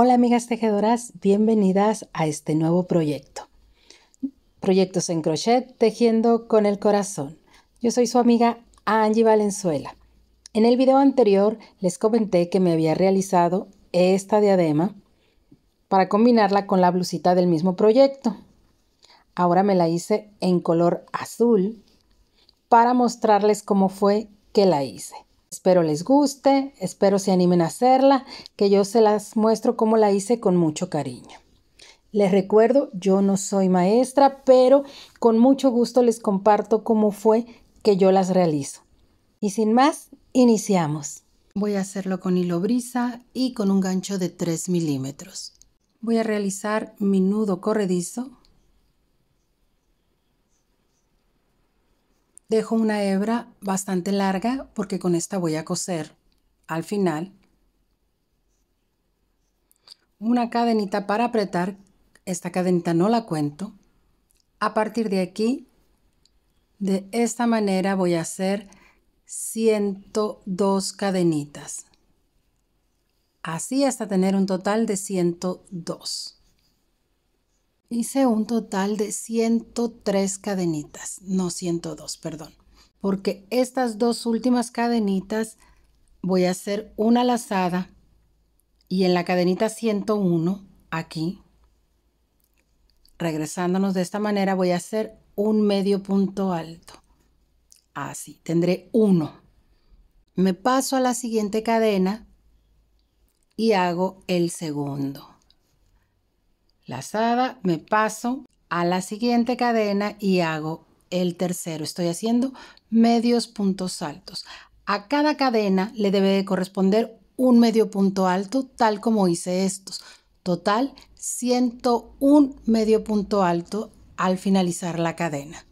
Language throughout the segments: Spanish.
Hola amigas tejedoras, bienvenidas a este nuevo proyecto. Proyectos en crochet, tejiendo con el corazón. Yo soy su amiga Angie Valenzuela. En el video anterior les comenté que me había realizado esta diadema para combinarla con la blusita del mismo proyecto. Ahora me la hice en color azul para mostrarles cómo fue que la hice. Espero les guste, espero se animen a hacerla, que yo se las muestro como la hice con mucho cariño. Les recuerdo, yo no soy maestra, pero con mucho gusto les comparto cómo fue que yo las realizo. Y sin más, iniciamos. Voy a hacerlo con hilo brisa y con un gancho de 3 milímetros. Voy a realizar mi nudo corredizo Dejo una hebra bastante larga porque con esta voy a coser al final una cadenita para apretar. Esta cadenita no la cuento. A partir de aquí, de esta manera voy a hacer 102 cadenitas. Así hasta tener un total de 102. Hice un total de 103 cadenitas, no 102, perdón, porque estas dos últimas cadenitas voy a hacer una lazada y en la cadenita 101, aquí, regresándonos de esta manera, voy a hacer un medio punto alto. Así, tendré uno. Me paso a la siguiente cadena y hago el segundo lazada, me paso a la siguiente cadena y hago el tercero. Estoy haciendo medios puntos altos. A cada cadena le debe corresponder un medio punto alto, tal como hice estos. Total, 101 medio punto alto al finalizar la cadena.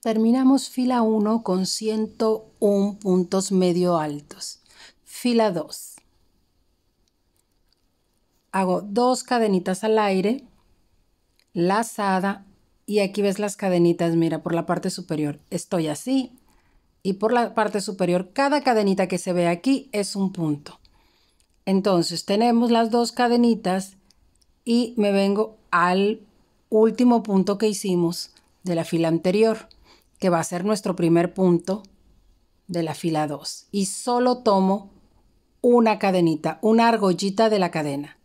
Terminamos fila 1 con 101 puntos medio altos. Fila 2. Hago dos cadenitas al aire lazada y aquí ves las cadenitas, mira, por la parte superior estoy así y por la parte superior cada cadenita que se ve aquí es un punto. Entonces tenemos las dos cadenitas y me vengo al último punto que hicimos de la fila anterior, que va a ser nuestro primer punto de la fila 2 y solo tomo una cadenita, una argollita de la cadena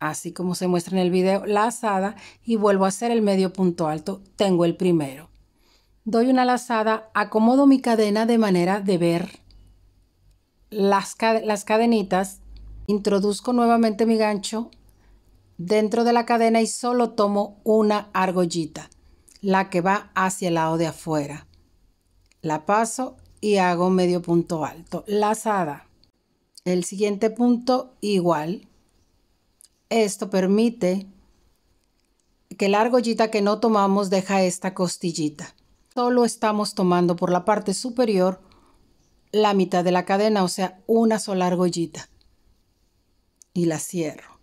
así como se muestra en el video, la lazada y vuelvo a hacer el medio punto alto, tengo el primero. Doy una lazada, acomodo mi cadena de manera de ver las, las cadenitas, introduzco nuevamente mi gancho dentro de la cadena y solo tomo una argollita, la que va hacia el lado de afuera. La paso y hago medio punto alto, lazada. El siguiente punto igual, esto permite que la argollita que no tomamos deja esta costillita. Solo estamos tomando por la parte superior la mitad de la cadena, o sea, una sola argollita. Y la cierro.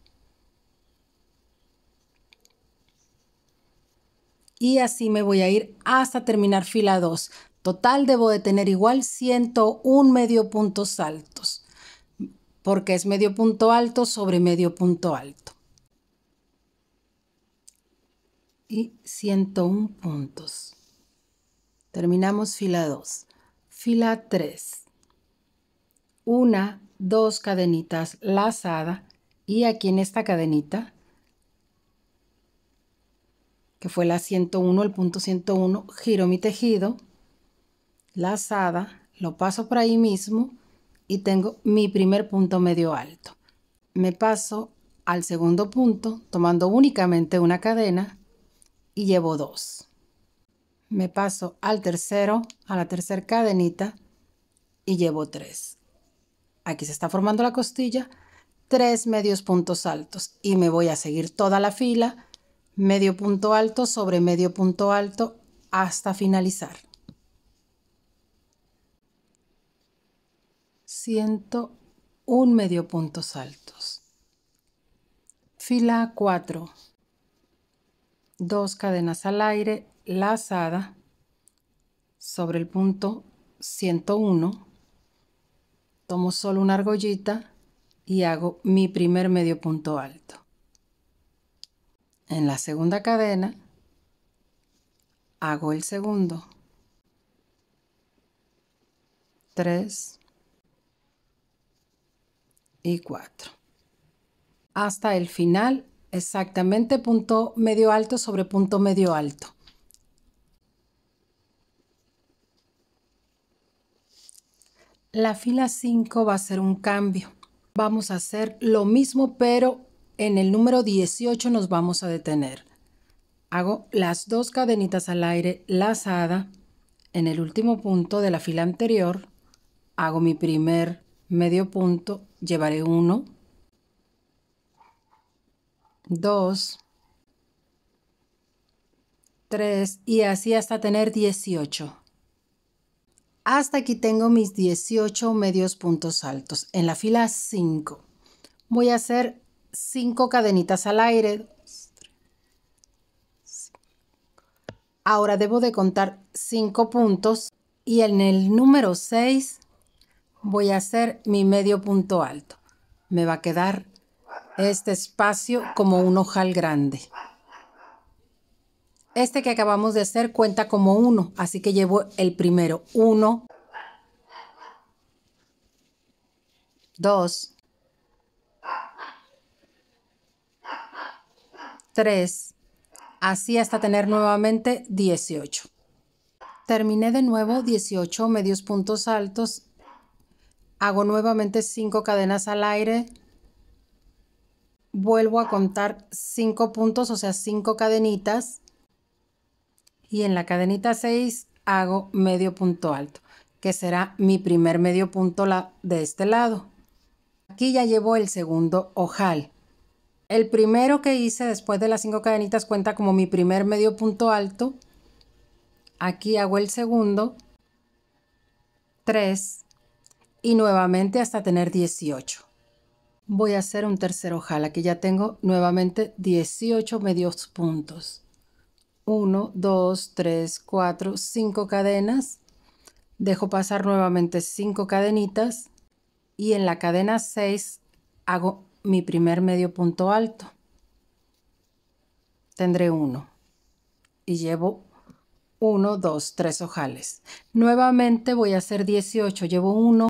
Y así me voy a ir hasta terminar fila 2. Total debo de tener igual 101 medio punto salto porque es medio punto alto sobre medio punto alto. Y 101 puntos. Terminamos fila 2. Fila 3. Una, dos cadenitas lazada y aquí en esta cadenita que fue la 101, el punto 101, giro mi tejido, lazada, lo paso por ahí mismo y tengo mi primer punto medio alto. Me paso al segundo punto tomando únicamente una cadena y llevo dos. Me paso al tercero, a la tercera cadenita y llevo tres. Aquí se está formando la costilla, tres medios puntos altos y me voy a seguir toda la fila, medio punto alto sobre medio punto alto hasta finalizar. 101 medio puntos altos Fila 4. Dos cadenas al aire lazada sobre el punto 101. Tomo solo una argollita y hago mi primer medio punto alto. En la segunda cadena hago el segundo. 3 y 4. Hasta el final, exactamente punto medio alto sobre punto medio alto. La fila 5 va a ser un cambio. Vamos a hacer lo mismo, pero en el número 18 nos vamos a detener. Hago las dos cadenitas al aire lazada. En el último punto de la fila anterior hago mi primer medio punto llevaré 1, 2, 3 y así hasta tener 18. Hasta aquí tengo mis 18 medios puntos altos. En la fila 5 voy a hacer 5 cadenitas al aire. Ahora debo de contar 5 puntos y en el número 6 voy a hacer mi medio punto alto. Me va a quedar este espacio como un ojal grande. Este que acabamos de hacer cuenta como uno, así que llevo el primero. Uno, dos, tres, así hasta tener nuevamente 18. Terminé de nuevo 18 medios puntos altos Hago nuevamente 5 cadenas al aire. Vuelvo a contar 5 puntos, o sea, 5 cadenitas. Y en la cadenita 6 hago medio punto alto, que será mi primer medio punto de este lado. Aquí ya llevo el segundo ojal. El primero que hice después de las 5 cadenitas cuenta como mi primer medio punto alto. Aquí hago el segundo. 3, y nuevamente hasta tener 18. Voy a hacer un tercer ojalá que ya tengo nuevamente 18 medios puntos. 1, 2, 3, 4, 5 cadenas. Dejo pasar nuevamente 5 cadenitas y en la cadena 6 hago mi primer medio punto alto. Tendré 1 y llevo 1, 2, 3 ojales. Nuevamente voy a hacer 18, llevo 1,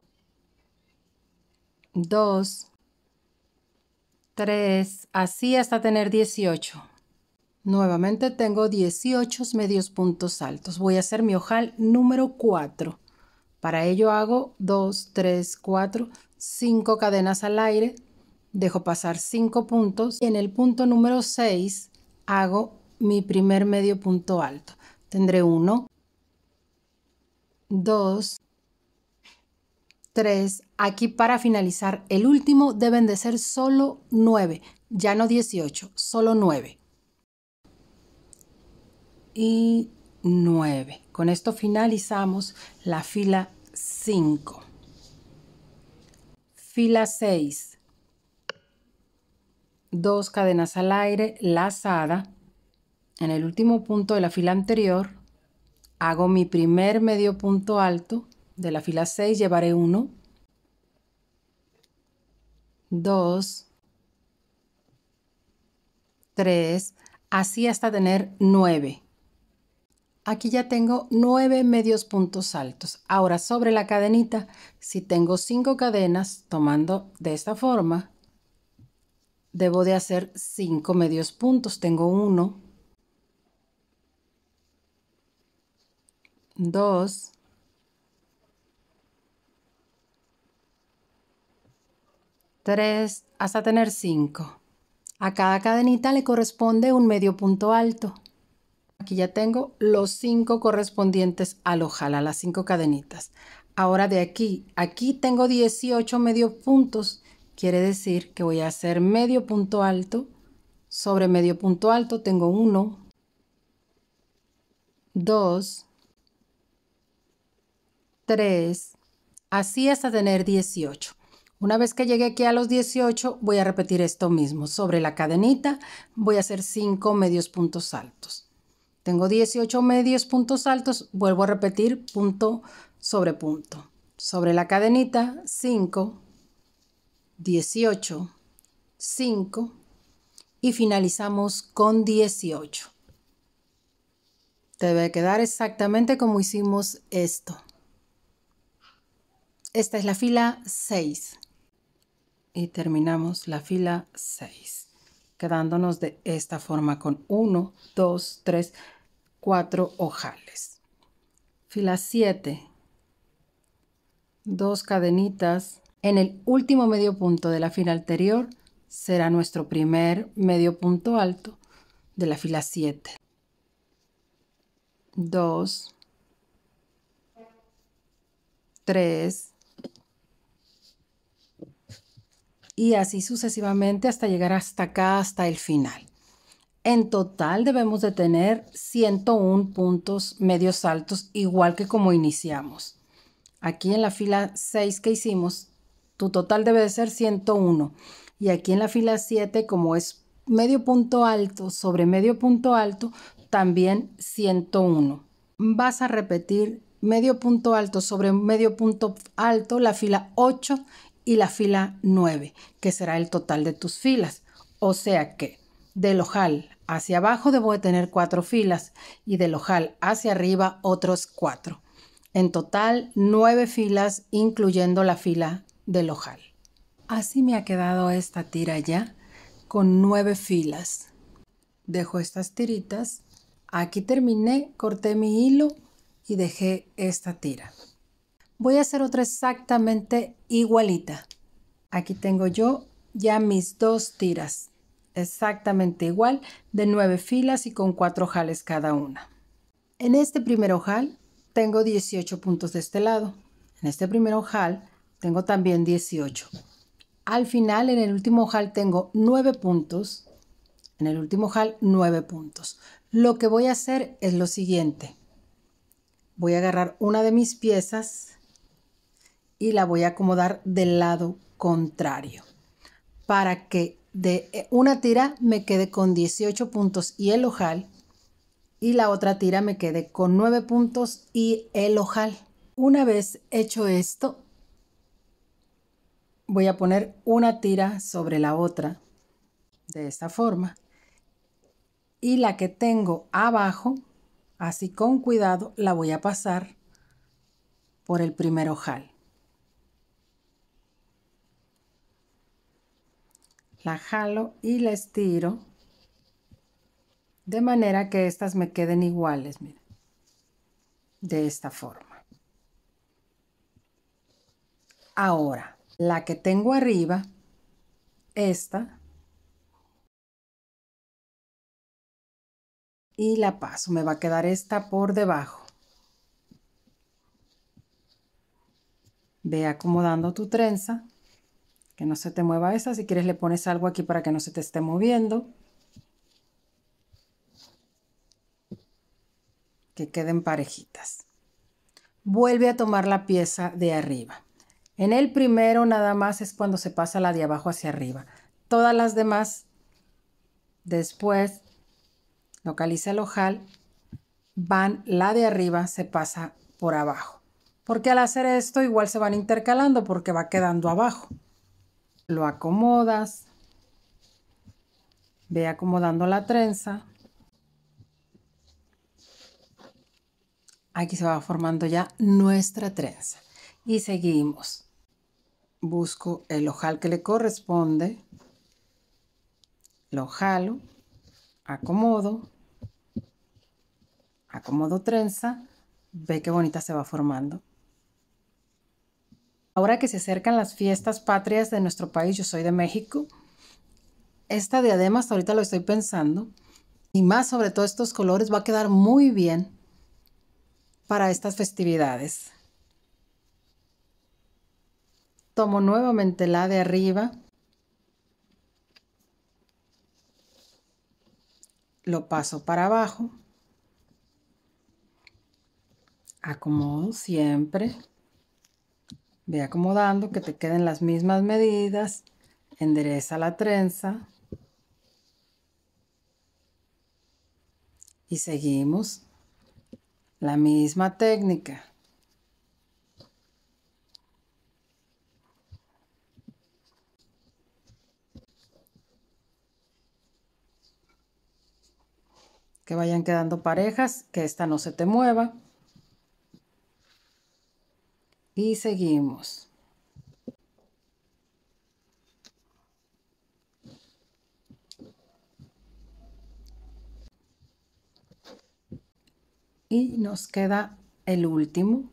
2, 3, así hasta tener 18. Nuevamente tengo 18 medios puntos altos. Voy a hacer mi ojal número 4. Para ello hago 2, 3, 4, 5 cadenas al aire. Dejo pasar 5 puntos. Y en el punto número 6 hago mi primer medio punto alto. Tendré 1, 2, 3. Aquí para finalizar, el último deben de ser solo 9, ya no 18, solo 9. Y 9. Con esto finalizamos la fila 5. Fila 6. Dos cadenas al aire lazada. En el último punto de la fila anterior hago mi primer medio punto alto de la fila 6 llevaré 1, 2, 3, así hasta tener 9. Aquí ya tengo 9 medios puntos altos. Ahora sobre la cadenita, si tengo 5 cadenas, tomando de esta forma, debo de hacer 5 medios puntos. Tengo 1, 2, tres, hasta tener 5 A cada cadenita le corresponde un medio punto alto. Aquí ya tengo los cinco correspondientes al ojalá las cinco cadenitas. Ahora de aquí, aquí tengo 18 medio puntos. Quiere decir que voy a hacer medio punto alto. Sobre medio punto alto tengo 1 2 3 así hasta tener 18. Una vez que llegué aquí a los 18, voy a repetir esto mismo. Sobre la cadenita voy a hacer 5 medios puntos altos. Tengo 18 medios puntos altos, vuelvo a repetir punto sobre punto. Sobre la cadenita, 5, 18, 5 y finalizamos con 18. te Debe quedar exactamente como hicimos esto. Esta es la fila 6 y terminamos la fila 6, quedándonos de esta forma con 1, 2, 3, 4 ojales. Fila 7, dos cadenitas. En el último medio punto de la fila anterior será nuestro primer medio punto alto de la fila 7. 2, 3, y así sucesivamente hasta llegar hasta acá, hasta el final. En total debemos de tener 101 puntos medios altos, igual que como iniciamos. Aquí en la fila 6 que hicimos, tu total debe de ser 101. Y aquí en la fila 7, como es medio punto alto sobre medio punto alto, también 101. Vas a repetir medio punto alto sobre medio punto alto la fila 8 y la fila 9, que será el total de tus filas. O sea que del ojal hacia abajo debo de tener cuatro filas y del ojal hacia arriba otros cuatro. En total, 9 filas, incluyendo la fila del ojal. Así me ha quedado esta tira ya, con nueve filas. Dejo estas tiritas. Aquí terminé, corté mi hilo y dejé esta tira. Voy a hacer otra exactamente igualita. Aquí tengo yo ya mis dos tiras, exactamente igual, de nueve filas y con cuatro jales cada una. En este primer ojal tengo 18 puntos de este lado. En este primer ojal tengo también 18. Al final, en el último ojal tengo nueve puntos. En el último ojal, nueve puntos. Lo que voy a hacer es lo siguiente. Voy a agarrar una de mis piezas y la voy a acomodar del lado contrario para que de eh, una tira me quede con 18 puntos y el ojal y la otra tira me quede con 9 puntos y el ojal. Una vez hecho esto, voy a poner una tira sobre la otra de esta forma y la que tengo abajo, así con cuidado, la voy a pasar por el primer ojal. la jalo y la estiro de manera que estas me queden iguales, miren, de esta forma. Ahora, la que tengo arriba, esta, y la paso, me va a quedar esta por debajo. Ve acomodando tu trenza que no se te mueva esa, Si quieres le pones algo aquí para que no se te esté moviendo. Que queden parejitas. Vuelve a tomar la pieza de arriba. En el primero nada más es cuando se pasa la de abajo hacia arriba. Todas las demás, después, localiza el ojal, van la de arriba, se pasa por abajo. Porque al hacer esto igual se van intercalando porque va quedando abajo lo acomodas, ve acomodando la trenza. Aquí se va formando ya nuestra trenza. Y seguimos. Busco el ojal que le corresponde. Lo jalo, acomodo, acomodo trenza. Ve qué bonita se va formando. Ahora que se acercan las fiestas patrias de nuestro país, yo soy de México, esta diadema hasta ahorita lo estoy pensando, y más sobre todo estos colores, va a quedar muy bien para estas festividades. Tomo nuevamente la de arriba, lo paso para abajo, acomodo siempre. Ve acomodando que te queden las mismas medidas. Endereza la trenza. Y seguimos la misma técnica. Que vayan quedando parejas, que esta no se te mueva y seguimos. Y nos queda el último.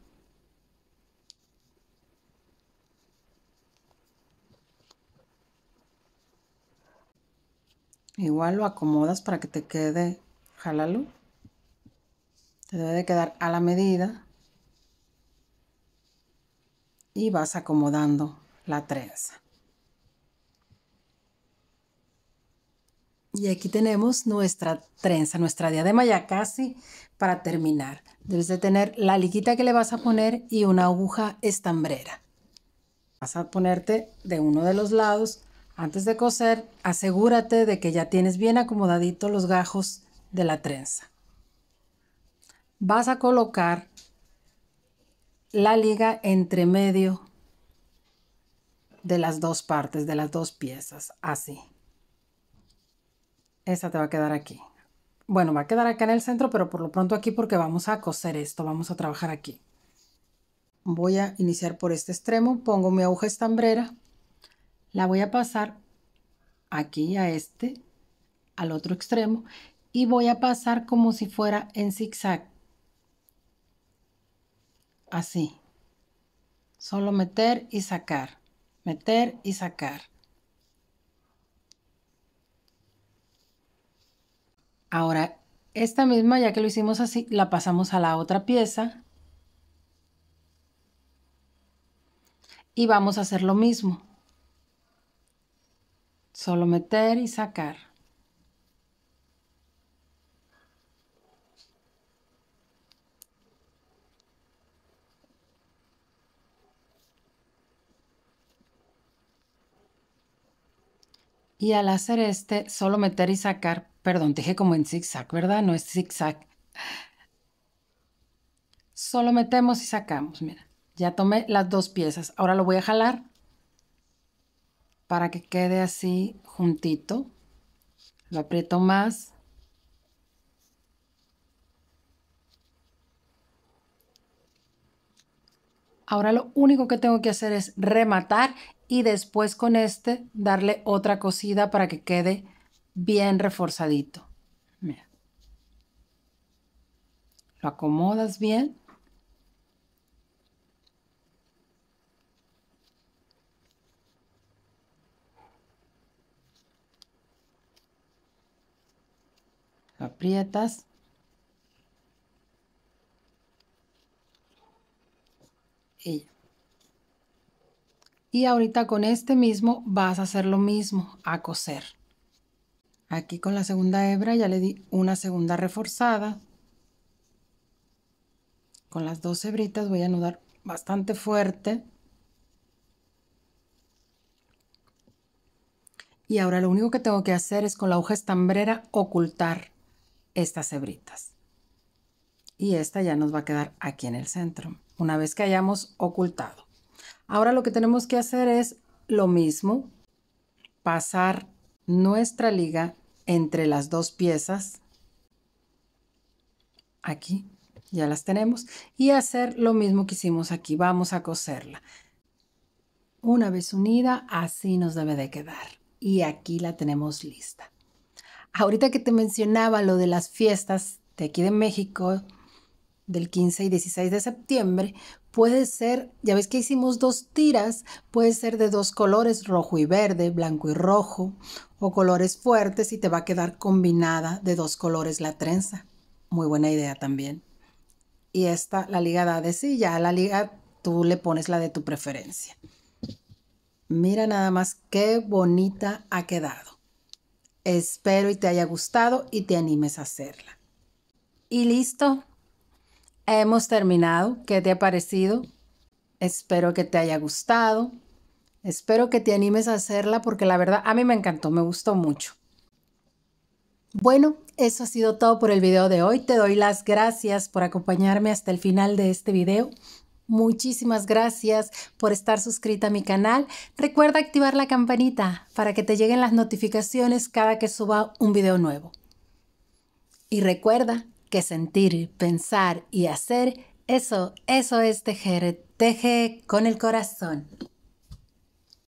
Igual lo acomodas para que te quede, jalalo Te debe quedar a la medida y vas acomodando la trenza. Y aquí tenemos nuestra trenza, nuestra diadema ya casi para terminar. Debes de tener la liguita que le vas a poner y una aguja estambrera. Vas a ponerte de uno de los lados. Antes de coser, asegúrate de que ya tienes bien acomodaditos los gajos de la trenza. Vas a colocar la liga entre medio de las dos partes, de las dos piezas, así. Esta te va a quedar aquí. Bueno, va a quedar acá en el centro, pero por lo pronto aquí porque vamos a coser esto, vamos a trabajar aquí. Voy a iniciar por este extremo, pongo mi aguja estambrera, la voy a pasar aquí a este, al otro extremo, y voy a pasar como si fuera en zigzag así. Solo meter y sacar, meter y sacar. Ahora, esta misma, ya que lo hicimos así, la pasamos a la otra pieza. Y vamos a hacer lo mismo. Solo meter y sacar. Y al hacer este, solo meter y sacar, perdón, dije como en zigzag, ¿verdad? No es zigzag. Solo metemos y sacamos, mira. Ya tomé las dos piezas. Ahora lo voy a jalar para que quede así juntito. Lo aprieto más Ahora lo único que tengo que hacer es rematar y después con este darle otra cosida para que quede bien reforzadito. Mira. Lo acomodas bien. Lo aprietas. Y ahorita con este mismo vas a hacer lo mismo, a coser. Aquí con la segunda hebra ya le di una segunda reforzada. Con las dos hebritas voy a anudar bastante fuerte. Y ahora lo único que tengo que hacer es con la aguja estambrera ocultar estas hebritas. Y esta ya nos va a quedar aquí en el centro una vez que hayamos ocultado. Ahora lo que tenemos que hacer es lo mismo, pasar nuestra liga entre las dos piezas. Aquí ya las tenemos. Y hacer lo mismo que hicimos aquí. Vamos a coserla. Una vez unida, así nos debe de quedar. Y aquí la tenemos lista. Ahorita que te mencionaba lo de las fiestas de aquí de México, del 15 y 16 de septiembre, puede ser, ya ves que hicimos dos tiras, puede ser de dos colores, rojo y verde, blanco y rojo, o colores fuertes y te va a quedar combinada de dos colores la trenza. Muy buena idea también. Y esta, la ligada de sí, ya la liga tú le pones la de tu preferencia. Mira nada más qué bonita ha quedado. Espero y te haya gustado y te animes a hacerla. Y listo, Hemos terminado. ¿Qué te ha parecido? Espero que te haya gustado. Espero que te animes a hacerla porque la verdad a mí me encantó, me gustó mucho. Bueno, eso ha sido todo por el video de hoy. Te doy las gracias por acompañarme hasta el final de este video. Muchísimas gracias por estar suscrita a mi canal. Recuerda activar la campanita para que te lleguen las notificaciones cada que suba un video nuevo. Y recuerda que sentir, pensar y hacer, eso, eso es tejer, teje con el corazón.